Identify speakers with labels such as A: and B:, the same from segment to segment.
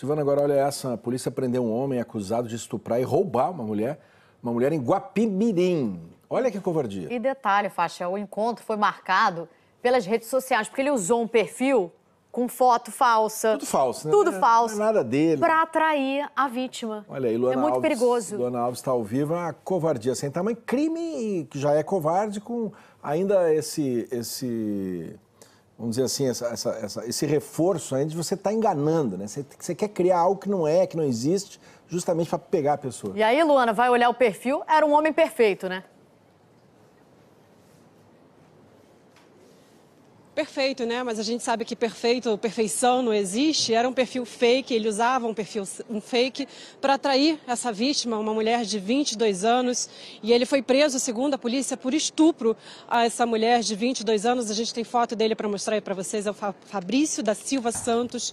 A: Silvana, agora olha essa. A polícia prendeu um homem acusado de estuprar e roubar uma mulher, uma mulher em Guapimirim. Olha que covardia.
B: E detalhe, Faixa, o encontro foi marcado pelas redes sociais, porque ele usou um perfil com foto falsa.
A: Tudo falso, né? Tudo falso. Não é nada dele. Para
B: atrair a vítima.
A: Olha aí, é Luana É muito Alves, perigoso. Luana Alves está ao vivo, é a covardia sem tamanho, crime que já é covarde com ainda esse esse vamos dizer assim, essa, essa, essa, esse reforço ainda de você estar tá enganando, né? Você, você, quer criar algo que não é, que não existe, justamente para pegar a pessoa.
B: E aí, Luana, vai olhar o perfil, era um homem perfeito, né? perfeito, né? Mas a gente sabe que perfeito, perfeição não existe. Era um perfil fake, ele usava um perfil um fake para atrair essa vítima, uma mulher de 22 anos, e ele foi preso, segundo a polícia, por estupro a essa mulher de 22 anos. A gente tem foto dele para mostrar aí para vocês, é o Fabrício da Silva Santos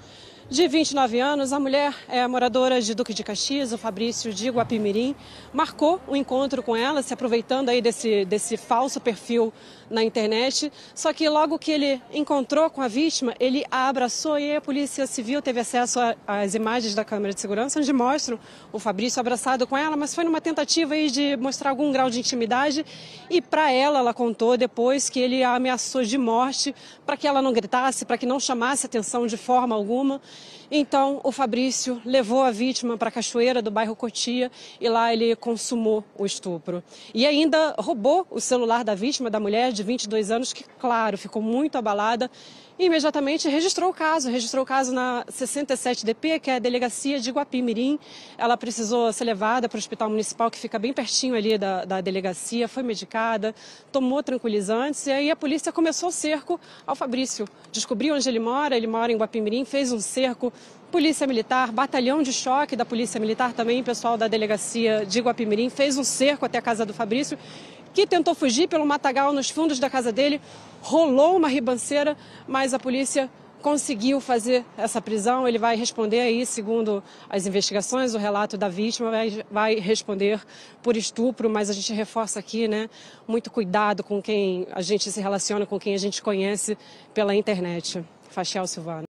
B: de 29 anos, a mulher é moradora de Duque de Caxias, o Fabrício de Guapimirim, marcou o um encontro com ela, se aproveitando aí desse, desse falso perfil na internet. Só que logo que ele encontrou com a vítima, ele a abraçou e a Polícia Civil teve acesso às imagens da câmera de segurança, onde mostram o Fabrício abraçado com ela, mas foi numa tentativa aí de mostrar algum grau de intimidade. E para ela, ela contou depois que ele a ameaçou de morte para que ela não gritasse, para que não chamasse atenção de forma alguma. Então, o Fabrício levou a vítima para a cachoeira do bairro Cotia e lá ele consumou o estupro. E ainda roubou o celular da vítima, da mulher de 22 anos, que, claro, ficou muito abalada e imediatamente registrou o caso. Registrou o caso na 67DP, que é a delegacia de Guapimirim. Ela precisou ser levada para o hospital municipal, que fica bem pertinho ali da, da delegacia. Foi medicada, tomou tranquilizantes e aí a polícia começou o cerco ao Fabrício. Descobriu onde ele mora, ele mora em Guapimirim, fez um cerco cerco, Polícia Militar, Batalhão de Choque da Polícia Militar também, pessoal da delegacia de Guapimirim, fez um cerco até a casa do Fabrício, que tentou fugir pelo matagal nos fundos da casa dele, rolou uma ribanceira, mas a polícia conseguiu fazer essa prisão. Ele vai responder aí, segundo as investigações, o relato da vítima, vai, vai, responder por estupro, mas a gente reforça aqui, né? Muito cuidado com quem a gente se relaciona, com quem a gente conhece pela internet. Faxial Silvano.